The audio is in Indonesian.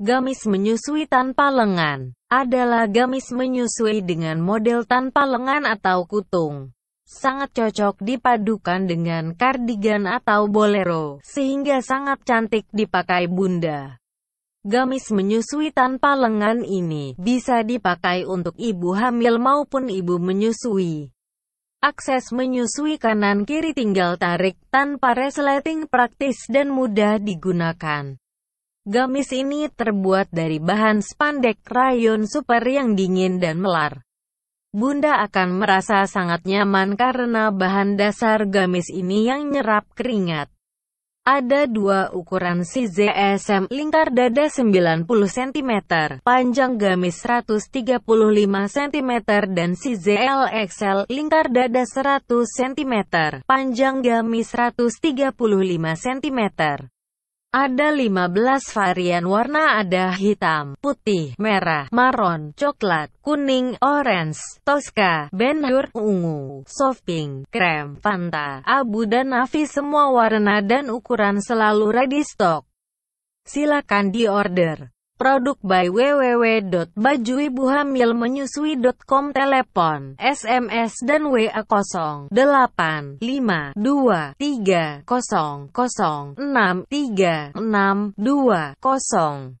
Gamis menyusui tanpa lengan adalah gamis menyusui dengan model tanpa lengan atau kutung. Sangat cocok dipadukan dengan kardigan atau bolero, sehingga sangat cantik dipakai bunda. Gamis menyusui tanpa lengan ini bisa dipakai untuk ibu hamil maupun ibu menyusui. Akses menyusui kanan-kiri tinggal tarik tanpa resleting praktis dan mudah digunakan. Gamis ini terbuat dari bahan spandek rayon super yang dingin dan melar. Bunda akan merasa sangat nyaman karena bahan dasar gamis ini yang nyerap keringat. Ada dua ukuran CZSM, lingkar dada 90 cm, panjang gamis 135 cm dan CZLXL, lingkar dada 100 cm, panjang gamis 135 cm. Ada 15 varian warna ada hitam, putih, merah, maron, coklat, kuning, orange, toska, benhur, ungu, soft pink, krem, fanta, abu dan navy semua warna dan ukuran selalu ready stock. Silakan diorder. Produk by www.bajuibuhamilmenyusui.com Telepon, SMS dan WA 085230063620 5 2 3 0 0 6 3 6 2